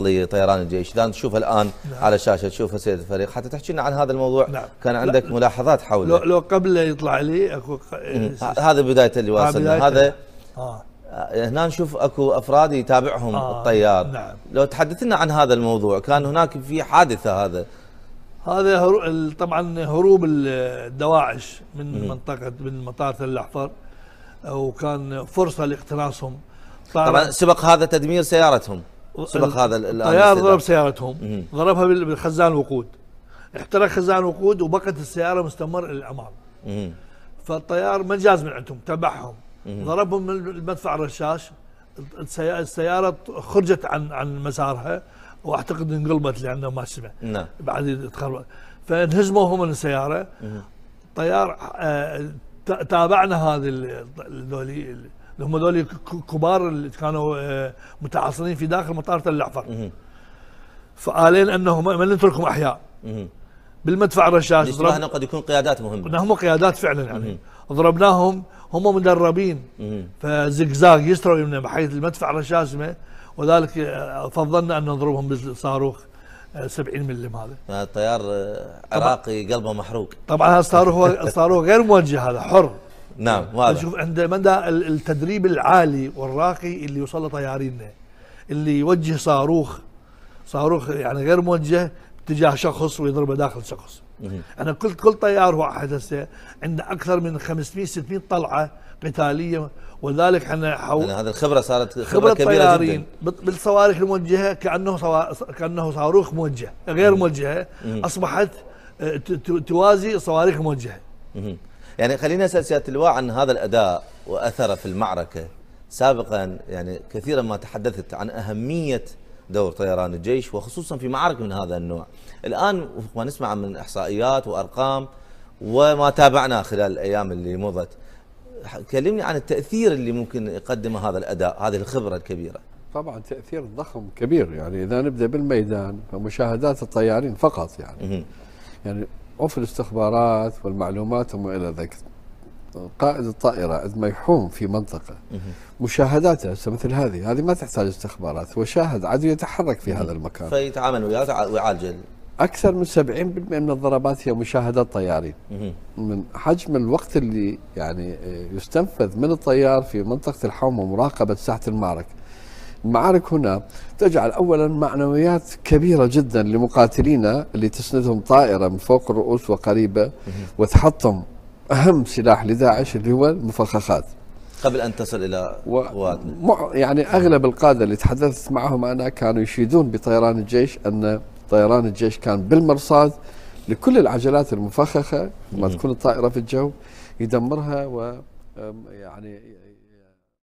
لطيران الجيش اذا تشوف الان نعم. على الشاشه تشوف سيد الفريق حتى تحكي لنا عن هذا الموضوع نعم. كان عندك لا. ملاحظات حوله لو, لو قبل يطلع لي اكو هذا بدايه اللي واصلنا هذا آه. آه. هنا نشوف اكو افراد يتابعهم آه. الطيار نعم. لو تحدثنا عن هذا الموضوع كان هناك في حادثه هذا هذا هرو... طبعا هروب الدواعش من مم. منطقه من مطار الاحفر وكان فرصه لاقتناصهم طبعا سبق هذا تدمير سيارتهم سبق هذا الطيار ضرب سيارتهم ضربها بالخزان الوقود احترق خزان الوقود وبقت السياره مستمر الاعمار فالطيار ما جاز من عندهم تبعهم ضربهم من المدفع الرشاش السياره خرجت عن عن مسارها واعتقد انقلبت لانه ما سمع نعم بعد تخربط فانهزموا هم من السياره الطيار آه تابعنا هذه ذولي اللي هم دول الكبار اللي كانوا آه، متعاصرين في داخل مطار تل العفر فقالين انهم ما نتركهم احياء بالمدفع الرشاش ضرب... قد يكون قيادات مهمه هم قيادات فعلا يعني ضربناهم هم مدربين فزقزاق يسروا من بحيث المدفع الرشاش وذلك آه، فضلنا ان نضربهم بالصاروخ 70 آه، ملم هذا الطيار عراقي قلبه محروق طبعا هذا الصاروخ هو الصاروخ غير موجه هذا حر نعم واضح شوف عند مدى التدريب العالي والراقي اللي يوصل لطيارينا اللي يوجه صاروخ صاروخ يعني غير موجه تجاه شخص ويضربه داخل شخص انا كل كل طيار واحد هسه عنده اكثر من 500 600 طلعه قتاليه ولذلك احنا حو... يعني هذه الخبره صارت خبره, خبرة كبيره جدا بالصواريخ الموجهه كانه صو... كانه صاروخ موجه غير موجهه اصبحت آه، توازي الصواريخ الموجهه يعني خلينا اسال سياده اللواء عن هذا الاداء واثره في المعركه سابقا يعني كثيرا ما تحدثت عن اهميه دور طيران الجيش وخصوصا في معارك من هذا النوع. الان ما نسمع من احصائيات وارقام وما تابعناه خلال الايام اللي مضت. كلمني عن التاثير اللي ممكن يقدمه هذا الاداء، هذه الخبره الكبيره. طبعا تاثير ضخم كبير يعني اذا نبدا بالميدان فمشاهدات الطيارين فقط يعني يعني وفي الاستخبارات والمعلومات وما إلى ذلك قائد الطائرة عندما يحوم في منطقة مشاهداته هسه مثل هذه هذه ما تحتاج استخبارات هو شاهد عدو يتحرك في هذا المكان فيتعامل وياه ويعالجه أكثر من 70% من الضربات هي مشاهدات طيارين من حجم الوقت اللي يعني يستنفذ من الطيار في منطقة الحوم ومراقبة ساحة المعركة المعارك هنا تجعل اولا معنويات كبيره جدا لمقاتلينا اللي تسندهم طائره من فوق الرؤوس وقريبه وتحطم اهم سلاح لداعش اللي هو المفخخات قبل ان تصل الى و... يعني اغلب القاده اللي تحدثت معهم انا كانوا يشيدون بطيران الجيش ان طيران الجيش كان بالمرصاد لكل العجلات المفخخه لما تكون الطائره في الجو يدمرها و يعني